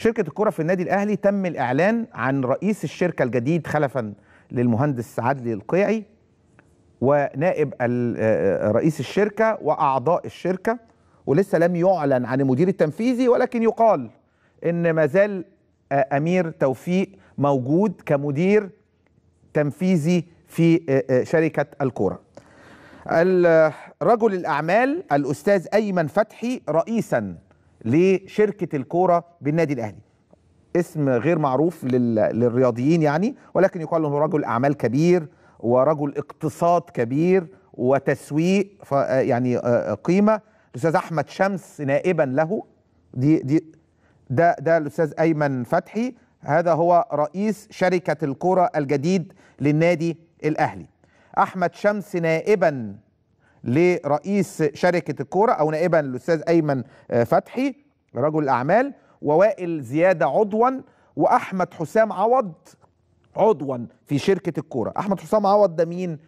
شركه الكره في النادي الاهلي تم الاعلان عن رئيس الشركه الجديد خلفا للمهندس عدلي القيعي ونائب آه، رئيس الشركه واعضاء الشركه ولسه لم يعلن عن المدير التنفيذي ولكن يقال ان ما زال آه، امير توفيق موجود كمدير تنفيذي في آه، شركه الكوره رجل الاعمال الاستاذ ايمن فتحي رئيسا لشركه الكوره بالنادي الاهلي اسم غير معروف للرياضيين يعني ولكن يقال انه رجل اعمال كبير ورجل اقتصاد كبير وتسويق يعني آه، آه، قيمه الاستاذ احمد شمس نائبا له دي دي ده ده الاستاذ ايمن فتحي هذا هو رئيس شركه الكره الجديد للنادي الاهلي احمد شمس نائبا لرئيس شركه الكوره او نائبا الاستاذ ايمن آه، فتحي رجل اعمال ووائل زياده عضوا واحمد حسام عوض عضوا في شركه الكوره احمد حسام عوض ده مين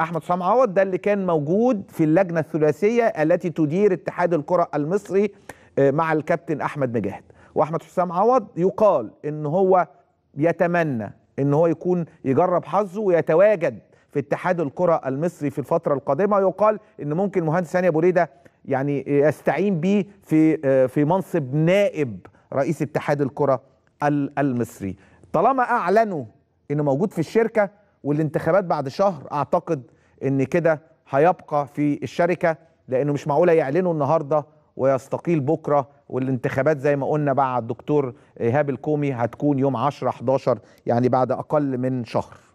احمد حسام عوض ده اللي كان موجود في اللجنه الثلاثيه التي تدير اتحاد الكره المصري آه، مع الكابتن احمد مجاهد واحمد حسام عوض يقال ان هو يتمنى ان هو يكون يجرب حظه ويتواجد في اتحاد الكرة المصري في الفترة القادمة يقال ان ممكن المهندس ثاني ابو ريدة يعني يستعين به في آه، في منصب نائب رئيس اتحاد الكرة المصري طالما اعلنوا انه موجود في الشركة والانتخابات بعد شهر اعتقد ان كده هيبقى في الشركة لانه مش معقولة يعلنوا النهاردة ويستقيل بكرة والانتخابات زي ما قلنا بعد الدكتور ايهاب الكومي هتكون يوم 10 11 يعني بعد اقل من شهر